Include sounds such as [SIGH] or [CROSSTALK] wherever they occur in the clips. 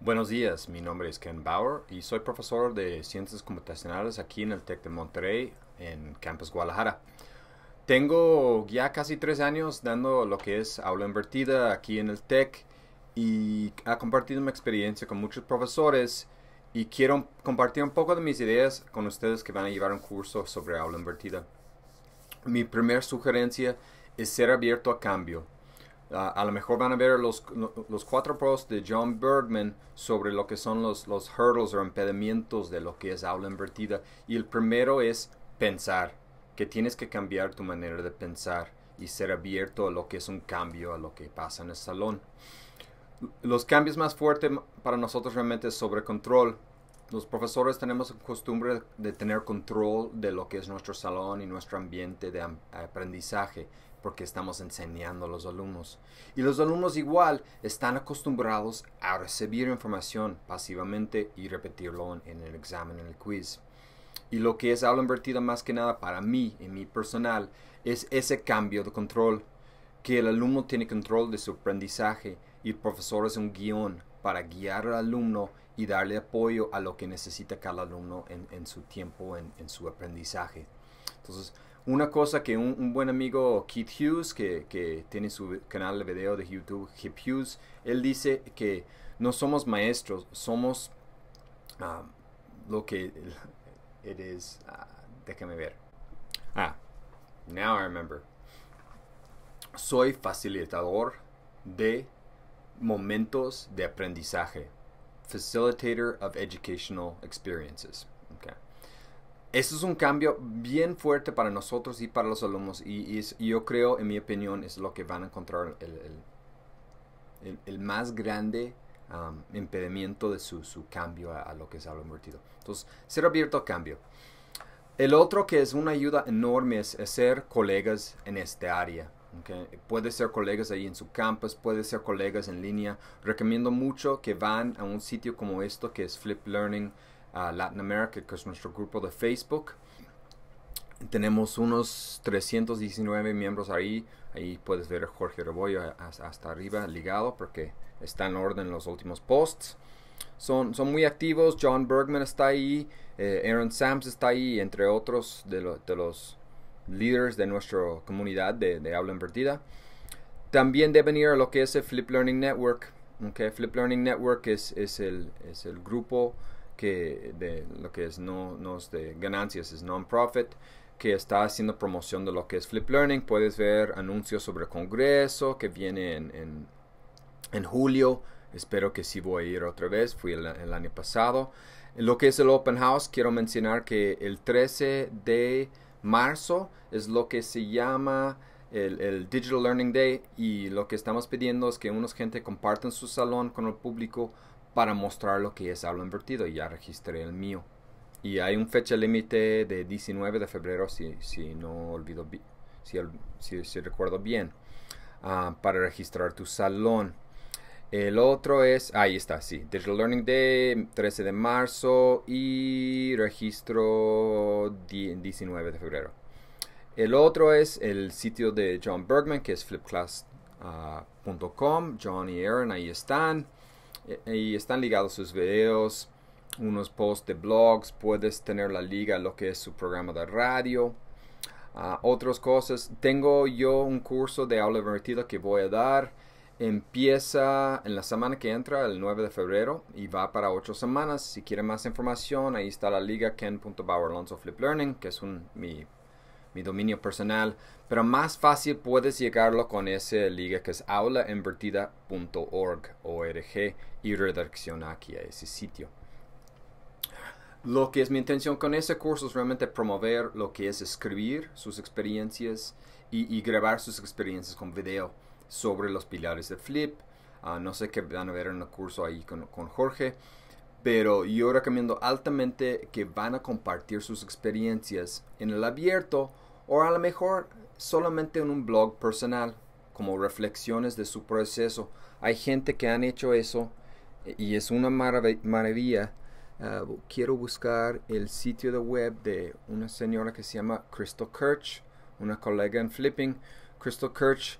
Buenos días, mi nombre es Ken Bauer y soy profesor de Ciencias Computacionales aquí en el TEC de Monterrey, en Campus Guadalajara. Tengo ya casi tres años dando lo que es aula invertida aquí en el TEC y ha compartido mi experiencia con muchos profesores y quiero compartir un poco de mis ideas con ustedes que van a llevar un curso sobre aula invertida. Mi primera sugerencia es ser abierto a cambio a lo mejor van a ver los, cuatro posts de John Bergman sobre lo que son los, los hurdles o impedimentos de lo que es aula invertida. Y el primero es pensar, que tienes que cambiar tu manera de pensar y ser abierto a lo que es un cambio, a lo que pasa en el salón. Los cambios más fuertes para nosotros realmente es sobre control los profesores tenemos costumbre de tener control de lo que es nuestro salón y nuestro ambiente de aprendizaje porque estamos enseñando a los alumnos. Y los alumnos igual están acostumbrados a recibir información pasivamente y repetirlo en el examen, en el quiz. Y lo que es aula invertida más que nada para mí, en mi personal, es ese cambio de control, que el alumno tiene control de su aprendizaje y el profesor es un guión para guiar al alumno y darle apoyo a lo que necesita cada alumno en, su tiempo, en, en, su aprendizaje. Entonces, una cosa que un, buen amigo Keith Hughes, que, tiene su canal de video de YouTube, Keith Hughes, él dice que no somos maestros, somos ah, lo que [LAUGHS] it ah, déjame ver. Ah, now I remember. Soy facilitador de momentos de aprendizaje. Facilitator of Educational Experiences. Okay. Esto es un cambio bien fuerte para nosotros y para los alumnos y, yo creo, en mi opinión, es lo que van a encontrar el, el, más grande um, impedimento de su, su cambio a, lo que es algo invertido. Entonces, ser abierto al cambio. El otro que es una ayuda enorme es, es ser colegas en esta área. Puede ser colegas ahí en su campus, puede ser colegas en línea. Recomiendo mucho que van a un sitio como esto que es Flip Learning ah, Latin America, que es nuestro grupo de Facebook. Tenemos unos 319 miembros ahí. Ahí puedes ver a Jorge Rebollo hasta arriba ligado porque está en orden los últimos posts. Son, son muy activos. John Bergman está ahí. Eh, Aaron Sams está ahí, entre otros de los líderes de nuestra comunidad de, de habla invertida. También deben ir a lo que es el Flip Learning Network. Okay, Flip Learning Network es, el, es el grupo que de lo que es no, no de ganancias, es non-profit, que está haciendo promoción de lo que es Flip Learning. Puedes ver anuncios sobre congreso que viene en, julio. Espero que sí voy a ir otra vez, fui el, año pasado. lo que es el Open House, quiero mencionar que el 13 de marzo es lo que se llama el, Digital Learning Day y lo que estamos pidiendo es que unos gente compartan su salón con el público para mostrar lo que es hablo invertido y ya registré el mío. Y hay un fecha límite de 19 de febrero si, no olvido, si, si, recuerdo bien, ah, para registrar tu salón. El otro es, ahí está, sí, Digital Learning Day, 13 de marzo y registro 19 de febrero. El otro es el sitio de John Bergman, que es flipclass.com. Ah, John y Aaron ahí están. Y e, están ligados sus videos, unos posts de blogs. Puedes tener la liga, lo que es su programa de radio. Ah, otras cosas. Tengo yo un curso de aula invertida que voy a dar Empieza en la semana que entra, el 9 de febrero, y va para ocho semanas. Si quieren más información, ahí está la liga ken.bauerlonsoflipLearning, que es un, mi, mi, dominio personal. Pero más fácil puedes llegarlo con ese liga que es aulainvertida.org y redirecciona aquí a ese sitio. Lo que es mi intención con ese curso es realmente promover lo que es escribir sus experiencias y, y grabar sus experiencias con video sobre los pilares de Flip. Ah, no sé qué van a ver en el curso ahí con, Jorge, pero yo recomiendo altamente que van a compartir sus experiencias en el abierto o a lo mejor solamente en un blog personal, como reflexiones de su proceso. Hay gente que han hecho eso y es una maravilla. Ah, quiero buscar el sitio de web de una señora que se llama Crystal Kirch, una colega en Flipping. Crystal Kirch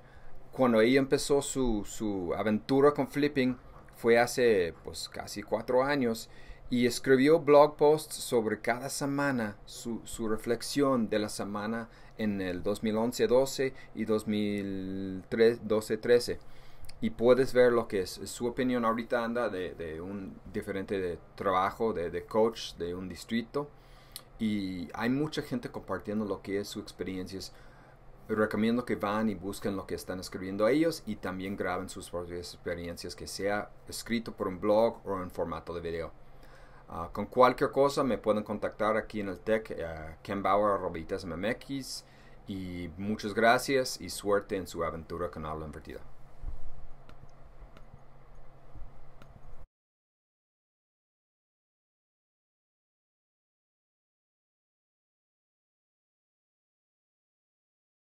cuando ella empezó su, su aventura con flipping, fue hace pues casi cuatro años, y escribió blog posts sobre cada semana, su, su reflexión de la semana en el 2011-12 y 2012-13. Y puedes ver lo que es, su opinión ahorita anda de, de un diferente de trabajo, de, de, coach, de un distrito. Y hay mucha gente compartiendo lo que es su experiencias recomiendo que van y busquen lo que están escribiendo ellos y también graben sus propias experiencias, que sea escrito por un blog o en formato de video. Ah, con cualquier cosa me pueden contactar aquí en el TEC, uh, eh, y muchas gracias y suerte en su aventura con habla invertida.